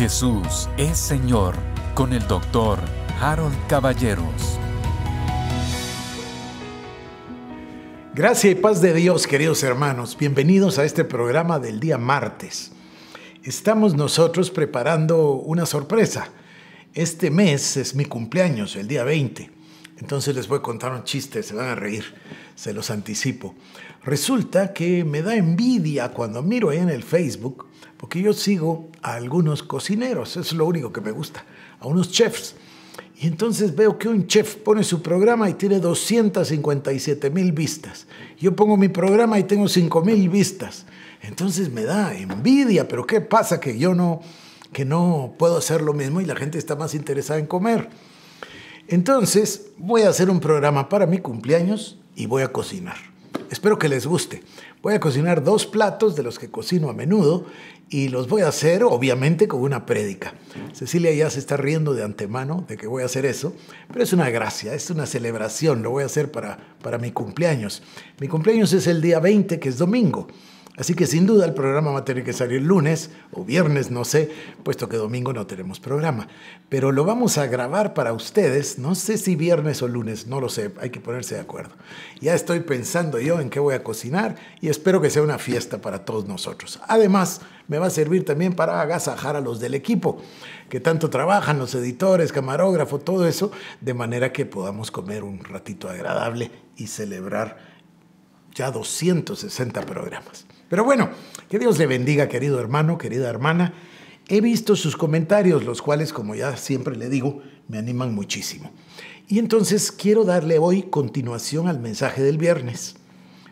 Jesús es Señor con el doctor Harold Caballeros. Gracias y paz de Dios, queridos hermanos. Bienvenidos a este programa del día martes. Estamos nosotros preparando una sorpresa. Este mes es mi cumpleaños, el día 20. Entonces les voy a contar un chiste, se van a reír, se los anticipo. Resulta que me da envidia cuando miro ahí en el Facebook, porque yo sigo a algunos cocineros, es lo único que me gusta, a unos chefs. Y entonces veo que un chef pone su programa y tiene 257 mil vistas. Yo pongo mi programa y tengo 5 mil vistas. Entonces me da envidia, pero ¿qué pasa que yo no, que no puedo hacer lo mismo y la gente está más interesada en comer? Entonces voy a hacer un programa para mi cumpleaños y voy a cocinar. Espero que les guste. Voy a cocinar dos platos de los que cocino a menudo y los voy a hacer obviamente con una prédica. Cecilia ya se está riendo de antemano de que voy a hacer eso, pero es una gracia, es una celebración, lo voy a hacer para, para mi cumpleaños. Mi cumpleaños es el día 20, que es domingo. Así que sin duda el programa va a tener que salir lunes o viernes, no sé, puesto que domingo no tenemos programa. Pero lo vamos a grabar para ustedes, no sé si viernes o lunes, no lo sé, hay que ponerse de acuerdo. Ya estoy pensando yo en qué voy a cocinar y espero que sea una fiesta para todos nosotros. Además, me va a servir también para agasajar a los del equipo, que tanto trabajan, los editores, camarógrafo, todo eso, de manera que podamos comer un ratito agradable y celebrar ya 260 programas. Pero bueno, que Dios le bendiga, querido hermano, querida hermana. He visto sus comentarios, los cuales, como ya siempre le digo, me animan muchísimo. Y entonces quiero darle hoy continuación al mensaje del viernes.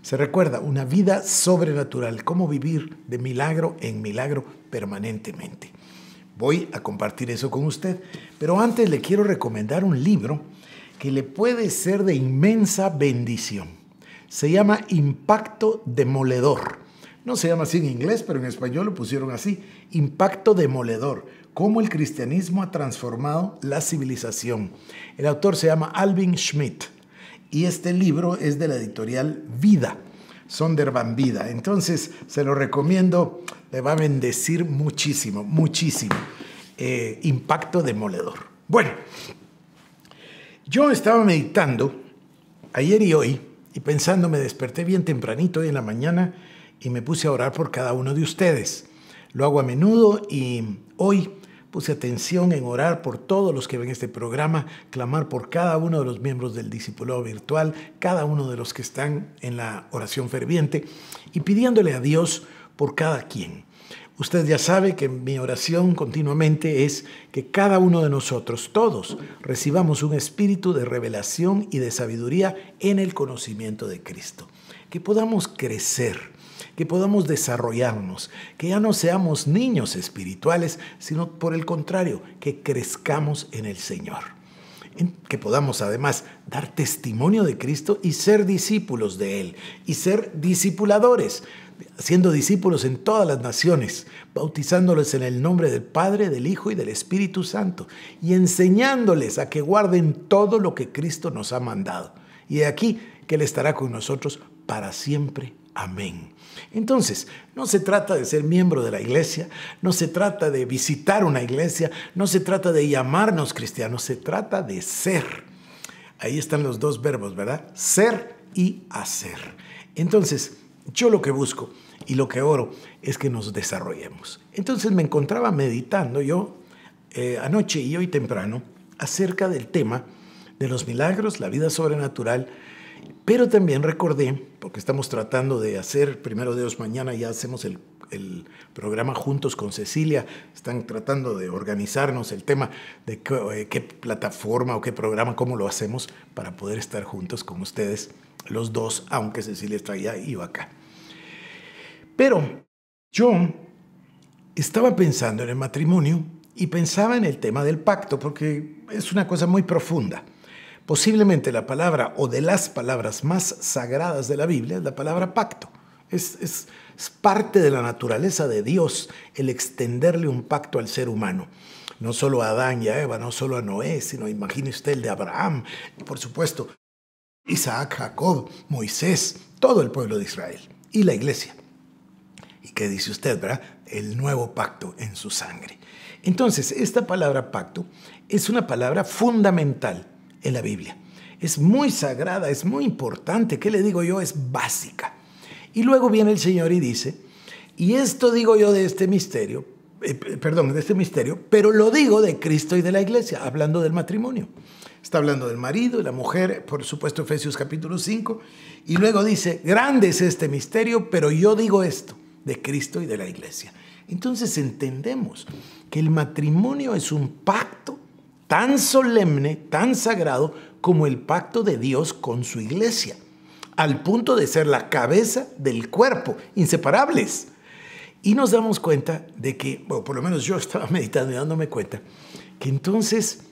Se recuerda, una vida sobrenatural, cómo vivir de milagro en milagro permanentemente. Voy a compartir eso con usted, pero antes le quiero recomendar un libro que le puede ser de inmensa bendición. Se llama Impacto Demoledor no se llama así en inglés, pero en español lo pusieron así. Impacto demoledor. Cómo el cristianismo ha transformado la civilización. El autor se llama Alvin Schmidt y este libro es de la editorial Vida. Sondervan Vida. Entonces, se lo recomiendo, le va a bendecir muchísimo, muchísimo. Eh, impacto demoledor. Bueno, yo estaba meditando ayer y hoy y pensando, me desperté bien tempranito hoy en la mañana y me puse a orar por cada uno de ustedes. Lo hago a menudo y hoy puse atención en orar por todos los que ven este programa, clamar por cada uno de los miembros del discipulado virtual, cada uno de los que están en la oración ferviente y pidiéndole a Dios por cada quien. Usted ya sabe que mi oración continuamente es que cada uno de nosotros, todos, recibamos un espíritu de revelación y de sabiduría en el conocimiento de Cristo. Que podamos crecer que podamos desarrollarnos, que ya no seamos niños espirituales, sino por el contrario, que crezcamos en el Señor que podamos además dar testimonio de Cristo y ser discípulos de Él, y ser discipuladores, siendo discípulos en todas las naciones, bautizándoles en el nombre del Padre, del Hijo y del Espíritu Santo, y enseñándoles a que guarden todo lo que Cristo nos ha mandado. Y de aquí que Él estará con nosotros para siempre. Amén. Entonces, no se trata de ser miembro de la iglesia, no se trata de visitar una iglesia, no se trata de llamarnos cristianos, se trata de ser. Ahí están los dos verbos, ¿verdad? Ser y hacer. Entonces, yo lo que busco y lo que oro es que nos desarrollemos. Entonces me encontraba meditando yo eh, anoche y hoy temprano acerca del tema de los milagros, la vida sobrenatural pero también recordé, porque estamos tratando de hacer, primero de Dios, mañana ya hacemos el, programa juntos con Cecilia, están tratando de organizarnos el tema de eh, qué, plataforma o qué programa, cómo lo hacemos para poder estar juntos con ustedes, los dos, aunque Cecilia está allá y yo acá. Pero yo estaba pensando en el matrimonio y pensaba en el tema del pacto, porque es una cosa muy profunda. Posiblemente la palabra o de las palabras más sagradas de la Biblia es la palabra pacto. Es, parte de la naturaleza de Dios el extenderle un pacto al ser humano. No solo a Adán y a Eva, no solo a Noé, sino imagine usted el de Abraham, por supuesto, Isaac, Jacob, Moisés, todo el pueblo de Israel y la iglesia. ¿Y qué dice usted, verdad? El nuevo pacto en su sangre. Entonces, esta palabra pacto es una palabra fundamental en la Biblia. Es muy sagrada, es muy importante, ¿qué le digo yo? Es básica. Y luego viene el Señor y dice, y esto digo yo de este misterio, eh, perdón, de este misterio, pero lo digo de Cristo y de la iglesia, hablando del matrimonio. Está hablando del marido y la mujer, por supuesto, Efesios capítulo 5, y luego dice, grande es este misterio, pero yo digo esto, de Cristo y de la iglesia. Entonces entendemos que el matrimonio es un pacto tan solemne, tan sagrado como el pacto de Dios con su iglesia, al punto de ser la cabeza del cuerpo, inseparables. Y nos damos cuenta de que, bueno, por lo menos yo estaba meditando y dándome cuenta, que entonces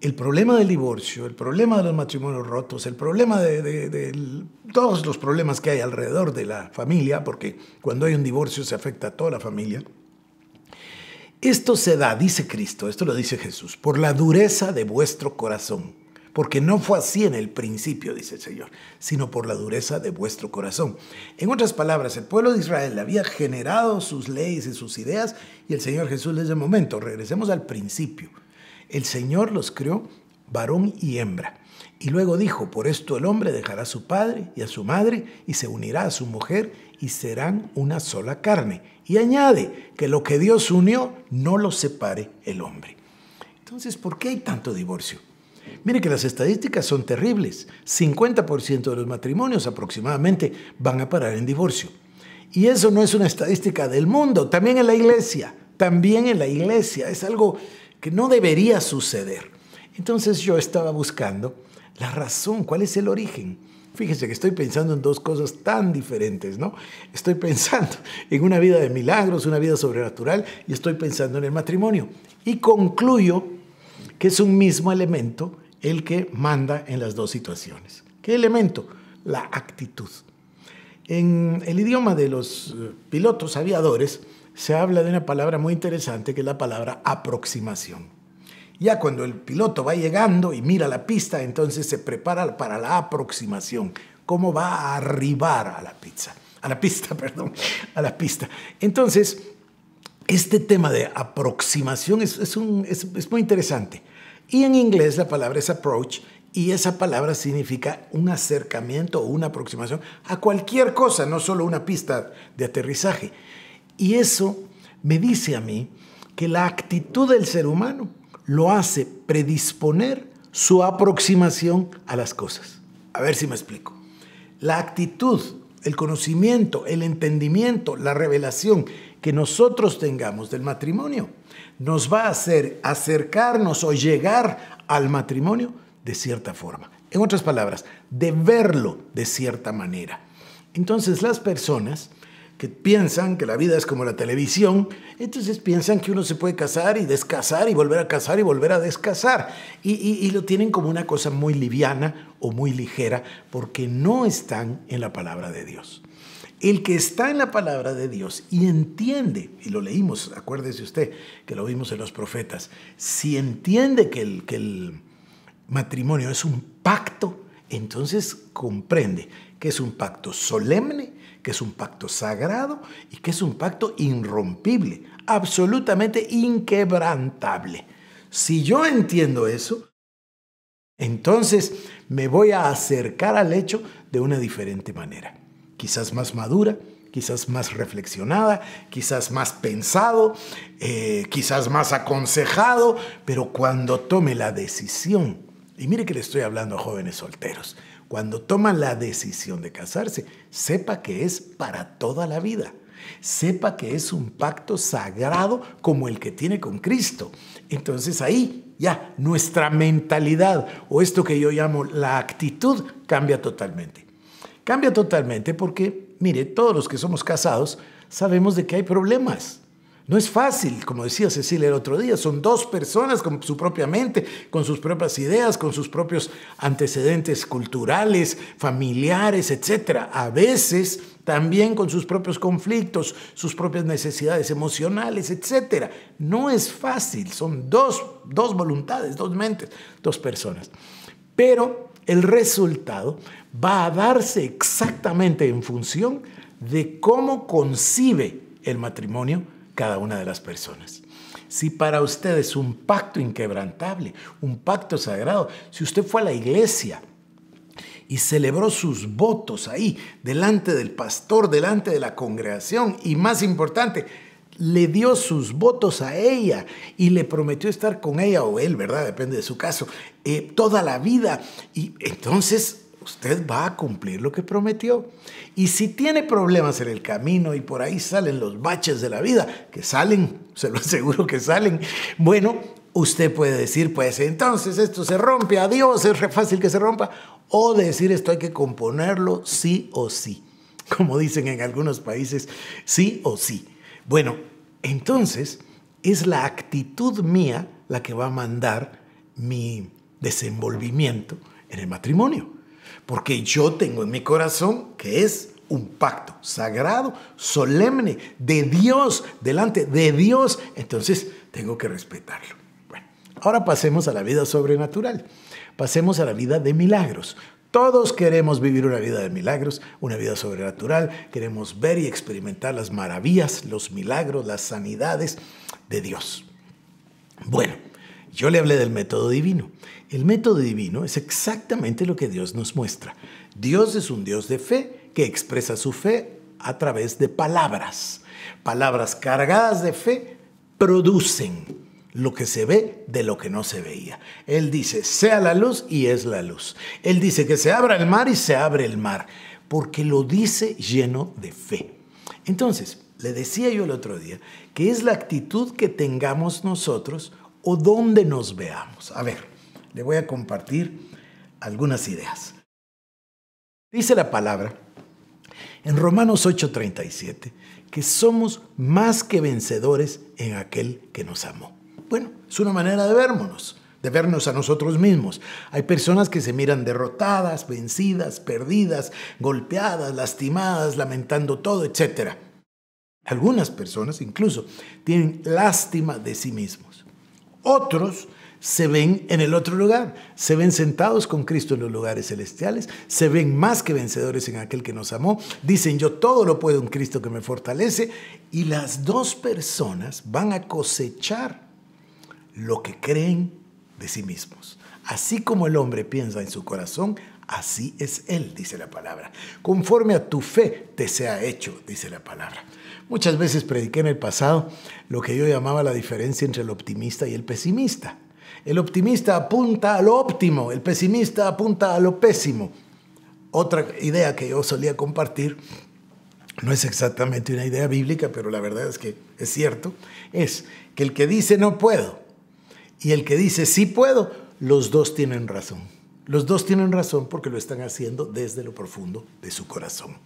el problema del divorcio, el problema de los matrimonios rotos, el problema de, de, todos los problemas que hay alrededor de la familia, porque cuando hay un divorcio se afecta a toda la familia, esto se da, dice Cristo, esto lo dice Jesús, por la dureza de vuestro corazón. Porque no fue así en el principio, dice el Señor, sino por la dureza de vuestro corazón. En otras palabras, el pueblo de Israel había generado sus leyes y sus ideas y el Señor Jesús les dice, momento, regresemos al principio. El Señor los creó varón y hembra. Y luego dijo, por esto el hombre dejará a su padre y a su madre y se unirá a su mujer y serán una sola carne. Y añade que lo que Dios unió no lo separe el hombre. Entonces, ¿por qué hay tanto divorcio? Mire que las estadísticas son terribles. 50% de los matrimonios aproximadamente van a parar en divorcio. Y eso no es una estadística del mundo, también en la iglesia, también en la iglesia. Es algo que no debería suceder. Entonces yo estaba buscando la razón, cuál es el origen. Fíjense que estoy pensando en dos cosas tan diferentes, ¿no? Estoy pensando en una vida de milagros, una vida sobrenatural, y estoy pensando en el matrimonio. Y concluyo que es un mismo elemento el que manda en las dos situaciones. ¿Qué elemento? La actitud. En el idioma de los eh, pilotos aviadores se habla de una palabra muy interesante que es la palabra aproximación. Ya cuando el piloto va llegando y mira la pista, entonces se prepara para la aproximación. ¿Cómo va a arribar a la pizza? A la pista, perdón, a la pista. Entonces, este tema de aproximación es, es muy interesante. Y en inglés la palabra es approach y esa palabra significa un acercamiento o una aproximación a cualquier cosa, no solo una pista de aterrizaje. Y eso me dice a mí que la actitud del ser humano lo hace predisponer su aproximación a las cosas. A ver si me explico. La actitud, el conocimiento, el entendimiento, la revelación que nosotros tengamos del matrimonio nos va a hacer acercarnos o llegar al matrimonio de cierta forma. En otras palabras, de verlo de cierta manera. Entonces las personas que piensan que la vida es como la televisión, entonces piensan que uno se puede casar y descasar y volver a casar y volver a descasar. Y, lo tienen como una cosa muy liviana o muy ligera porque no están en la palabra de Dios. El que está en la palabra de Dios y entiende, y lo leímos, acuérdese usted que lo vimos en los profetas, si entiende que el matrimonio es un pacto, entonces comprende que es un pacto solemne, que es un pacto sagrado y que es un pacto irrompible, absolutamente inquebrantable. Si yo entiendo eso, entonces me voy a acercar al hecho de una diferente manera, quizás más madura, quizás más reflexionada, quizás más pensado, eh, quizás más aconsejado, pero cuando tome la decisión, y mire que le estoy hablando a jóvenes solteros, cuando toma la decisión de casarse, sepa que es para toda la vida. Sepa que es un pacto sagrado como el que tiene con Cristo. Entonces ahí ya nuestra mentalidad o esto que yo llamo la actitud cambia totalmente. Cambia totalmente porque, mire, todos los que somos casados sabemos de que hay problemas. No es fácil, como decía Cecilia el otro día, son dos personas con su propia mente, con sus propias ideas, con sus propios antecedentes culturales, familiares, etc. A veces también con sus propios conflictos, sus propias necesidades emocionales, etc. No es fácil, son dos, voluntades, dos mentes, dos personas. Pero el resultado va a darse exactamente en función de cómo concibe el matrimonio cada una de las personas. Si para usted es un pacto inquebrantable, un pacto sagrado, si usted fue a la iglesia, y celebró sus votos ahí, delante del pastor, delante de la congregación y más importante, le dio sus votos a ella y le prometió estar con ella o él, ¿verdad? Depende de su caso, eh, toda la vida. Y entonces usted va a cumplir lo que prometió. Y si tiene problemas en el camino y por ahí salen los baches de la vida, que salen, se lo aseguro que salen, bueno, usted puede decir, pues entonces esto se rompe, adiós, es fácil que se rompa, o decir esto hay que componerlo sí o sí, como dicen en algunos países, sí o sí. Bueno, entonces es la actitud mía la que va a mandar mi desenvolvimiento en el matrimonio. Porque yo tengo en mi corazón que es un pacto sagrado, solemne, de Dios, delante de Dios. Entonces tengo que respetarlo. Bueno, ahora pasemos a la vida sobrenatural. Pasemos a la vida de milagros. Todos queremos vivir una vida de milagros, una vida sobrenatural. Queremos ver y experimentar las maravillas, los milagros, las sanidades de Dios. Bueno, yo le hablé del método divino. El método divino es exactamente lo que Dios nos muestra. Dios es un Dios de fe que expresa su fe a través de palabras. Palabras cargadas de fe producen lo que se ve de lo que no se veía. Él dice, sea la luz y es la luz. Él dice que se abra el mar y se abre el mar, porque lo dice lleno de fe. Entonces, le decía yo el otro día que es la actitud que tengamos nosotros o dónde nos veamos. A ver, le voy a compartir algunas ideas. Dice la palabra en Romanos 8:37 que somos más que vencedores en aquel que nos amó. Bueno, es una manera de vernos, de vernos a nosotros mismos. Hay personas que se miran derrotadas, vencidas, perdidas, golpeadas, lastimadas, lamentando todo, etc. Algunas personas incluso tienen lástima de sí mismos. Otros se ven en el otro lugar, se ven sentados con Cristo en los lugares celestiales, se ven más que vencedores en aquel que nos amó, dicen yo todo lo puedo en Cristo que me fortalece, y las dos personas van a cosechar lo que creen de sí mismos. Así como el hombre piensa en su corazón, así es él, dice la palabra. Conforme a tu fe te sea hecho, dice la palabra. Muchas veces prediqué en el pasado lo que yo llamaba la diferencia entre el optimista y el pesimista. El optimista apunta a lo óptimo, el pesimista apunta a lo pésimo. Otra idea que yo solía compartir, no es exactamente una idea bíblica, pero la verdad es que es cierto, es que el que dice no puedo y el que dice sí puedo, los dos tienen razón. Los dos tienen razón porque lo están haciendo desde lo profundo de su corazón.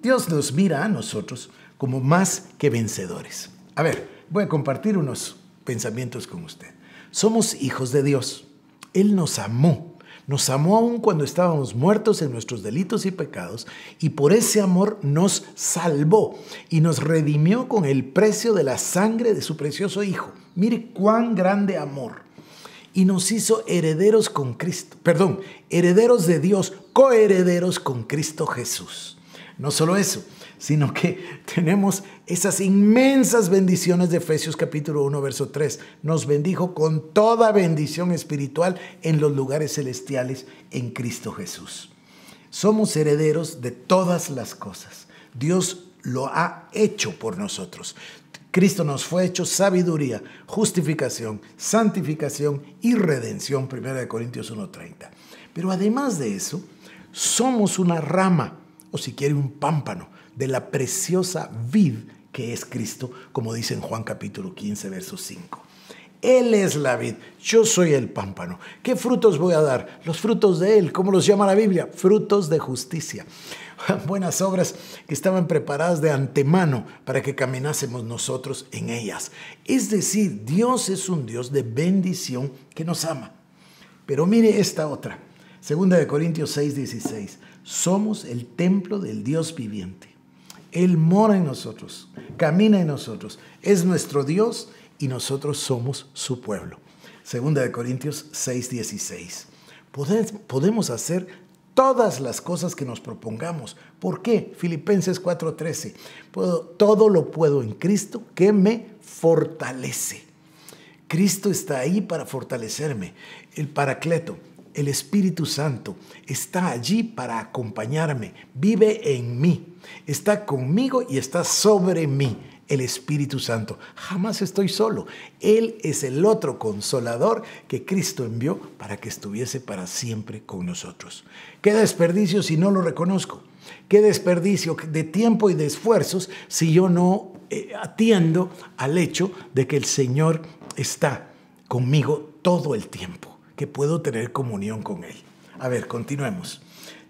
Dios nos mira a nosotros como más que vencedores. A ver, voy a compartir unos pensamientos con usted. Somos hijos de Dios. Él nos amó. Nos amó aún cuando estábamos muertos en nuestros delitos y pecados y por ese amor nos salvó y nos redimió con el precio de la sangre de su precioso Hijo. Mire cuán grande amor. Y nos hizo herederos con Cristo, perdón, herederos de Dios, coherederos con Cristo Jesús. No solo eso, sino que tenemos esas inmensas bendiciones de Efesios capítulo 1, verso 3. Nos bendijo con toda bendición espiritual en los lugares celestiales en Cristo Jesús. Somos herederos de todas las cosas. Dios lo ha hecho por nosotros. Cristo nos fue hecho sabiduría, justificación, santificación y redención, 1 Corintios 1.30. Pero además de eso, somos una rama, o si quiere un pámpano, de la preciosa vid que es Cristo, como dice en Juan capítulo 15, verso 5. Él es la vid, yo soy el pámpano. ¿Qué frutos voy a dar? Los frutos de Él, ¿cómo los llama la Biblia? Frutos de justicia. Buenas obras que estaban preparadas de antemano para que caminásemos nosotros en ellas. Es decir, Dios es un Dios de bendición que nos ama. Pero mire esta otra, segunda de Corintios 6, 16. Somos el templo del Dios viviente. Él mora en nosotros, camina en nosotros, es nuestro Dios y nosotros somos su pueblo. Segunda de Corintios 6:16. Podemos hacer todas las cosas que nos propongamos. ¿Por qué? Filipenses 4:13. Todo lo puedo en Cristo que me fortalece. Cristo está ahí para fortalecerme, el paracleto el Espíritu Santo está allí para acompañarme, vive en mí, está conmigo y está sobre mí el Espíritu Santo. Jamás estoy solo. Él es el otro consolador que Cristo envió para que estuviese para siempre con nosotros. Qué desperdicio si no lo reconozco. Qué desperdicio de tiempo y de esfuerzos si yo no eh, atiendo al hecho de que el Señor está conmigo todo el tiempo que puedo tener comunión con Él. A ver, continuemos.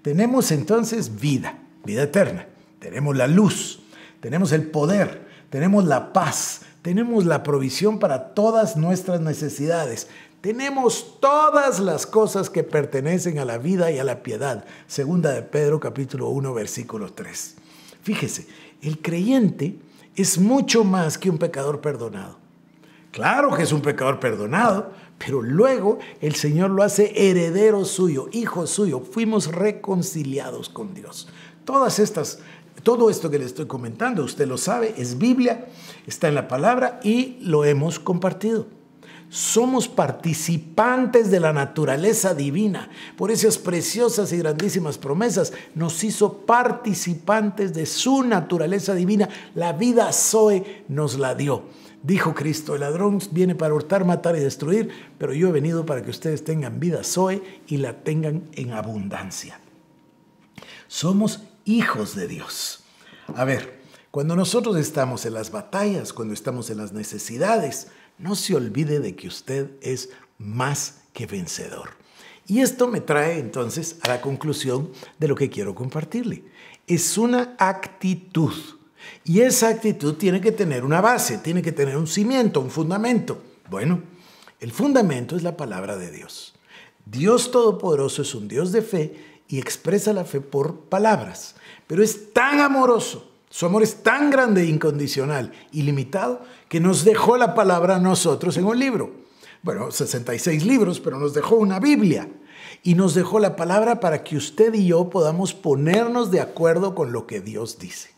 Tenemos entonces vida, vida eterna. Tenemos la luz, tenemos el poder, tenemos la paz, tenemos la provisión para todas nuestras necesidades. Tenemos todas las cosas que pertenecen a la vida y a la piedad. Segunda de Pedro capítulo 1 versículo 3. Fíjese, el creyente es mucho más que un pecador perdonado. Claro que es un pecador perdonado, pero luego el Señor lo hace heredero suyo, hijo suyo. Fuimos reconciliados con Dios. Todas estas todo esto que le estoy comentando, usted lo sabe, es Biblia, está en la palabra y lo hemos compartido. Somos participantes de la naturaleza divina. Por esas preciosas y grandísimas promesas nos hizo participantes de su naturaleza divina. La vida Zoe nos la dio. Dijo Cristo, el ladrón viene para hurtar, matar y destruir, pero yo he venido para que ustedes tengan vida, soy, y la tengan en abundancia. Somos hijos de Dios. A ver, cuando nosotros estamos en las batallas, cuando estamos en las necesidades, no se olvide de que usted es más que vencedor. Y esto me trae entonces a la conclusión de lo que quiero compartirle. Es una actitud y esa actitud tiene que tener una base, tiene que tener un cimiento, un fundamento. Bueno, el fundamento es la palabra de Dios. Dios Todopoderoso es un Dios de fe y expresa la fe por palabras, pero es tan amoroso, su amor es tan grande, e incondicional, ilimitado, que nos dejó la palabra a nosotros en un libro. Bueno, 66 libros, pero nos dejó una Biblia y nos dejó la palabra para que usted y yo podamos ponernos de acuerdo con lo que Dios dice.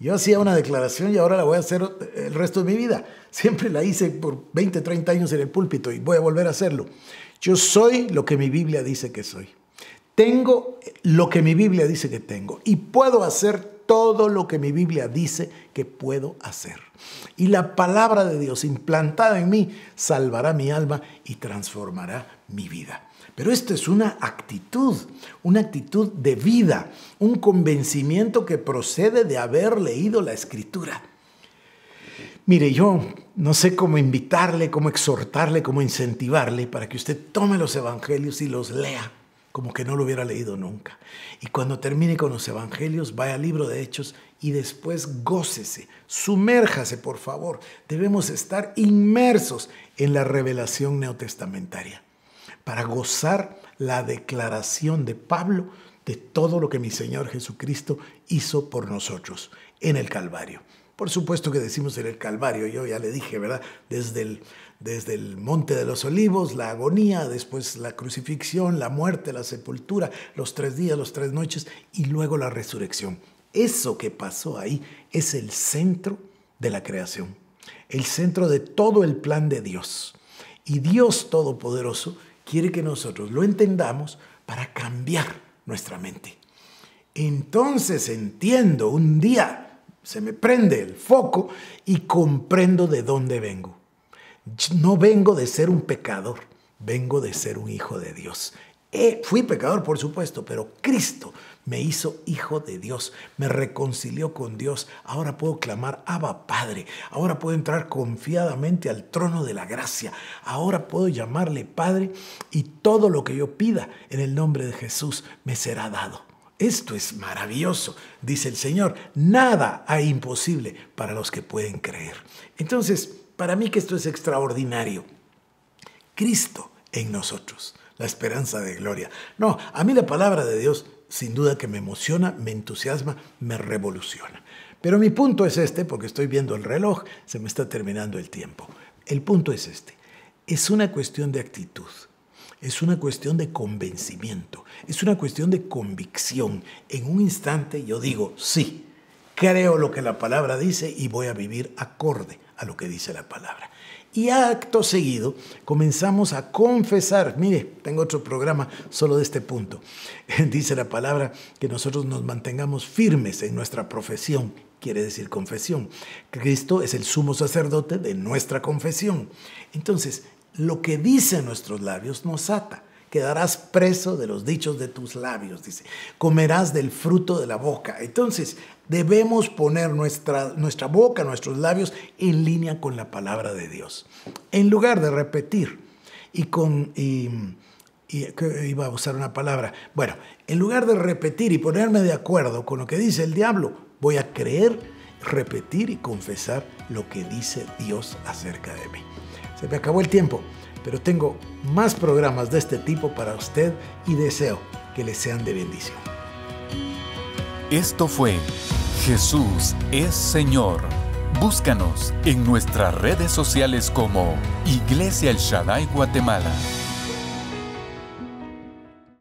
Yo hacía una declaración y ahora la voy a hacer el resto de mi vida. Siempre la hice por 20, 30 años en el púlpito y voy a volver a hacerlo. Yo soy lo que mi Biblia dice que soy. Tengo lo que mi Biblia dice que tengo. Y puedo hacer todo lo que mi Biblia dice que puedo hacer. Y la palabra de Dios implantada en mí salvará mi alma y transformará mi vida. Pero esto es una actitud, una actitud de vida, un convencimiento que procede de haber leído la escritura. Mire, yo no sé cómo invitarle, cómo exhortarle, cómo incentivarle para que usted tome los evangelios y los lea como que no lo hubiera leído nunca. Y cuando termine con los evangelios, vaya al libro de Hechos y después gócese, sumérjase, por favor. Debemos estar inmersos en la revelación neotestamentaria para gozar la declaración de Pablo de todo lo que mi Señor Jesucristo hizo por nosotros en el Calvario. Por supuesto que decimos en el Calvario, yo ya le dije, ¿verdad? Desde el, desde el Monte de los Olivos, la agonía, después la crucifixión, la muerte, la sepultura, los tres días, las tres noches y luego la resurrección. Eso que pasó ahí es el centro de la creación, el centro de todo el plan de Dios. Y Dios Todopoderoso quiere que nosotros lo entendamos para cambiar nuestra mente. Entonces entiendo un día se me prende el foco y comprendo de dónde vengo. No vengo de ser un pecador, vengo de ser un hijo de Dios. Eh, fui pecador, por supuesto, pero Cristo me hizo hijo de Dios, me reconcilió con Dios. Ahora puedo clamar, Abba Padre. Ahora puedo entrar confiadamente al trono de la gracia. Ahora puedo llamarle Padre y todo lo que yo pida en el nombre de Jesús me será dado. Esto es maravilloso, dice el Señor. Nada hay imposible para los que pueden creer. Entonces, para mí que esto es extraordinario. Cristo en nosotros, la esperanza de gloria. No, a mí la palabra de Dios sin duda que me emociona, me entusiasma, me revoluciona. Pero mi punto es este, porque estoy viendo el reloj, se me está terminando el tiempo. El punto es este. Es una cuestión de actitud. Es una cuestión de convencimiento, es una cuestión de convicción. En un instante yo digo, sí, creo lo que la palabra dice y voy a vivir acorde a lo que dice la palabra. Y acto seguido comenzamos a confesar, mire, tengo otro programa solo de este punto, dice la palabra que nosotros nos mantengamos firmes en nuestra profesión, quiere decir confesión. Cristo es el sumo sacerdote de nuestra confesión. Entonces, lo que dicen nuestros labios nos ata. Quedarás preso de los dichos de tus labios, dice. Comerás del fruto de la boca. Entonces, debemos poner nuestra, boca, nuestros labios en línea con la palabra de Dios. En lugar de repetir y con... iba a usar una palabra. Bueno, en lugar de repetir y ponerme de acuerdo con lo que dice el diablo, voy a creer, repetir y confesar lo que dice Dios acerca de mí. Se me acabó el tiempo, pero tengo más programas de este tipo para usted y deseo que le sean de bendición. Esto fue Jesús es Señor. Búscanos en nuestras redes sociales como Iglesia El Shaddai Guatemala.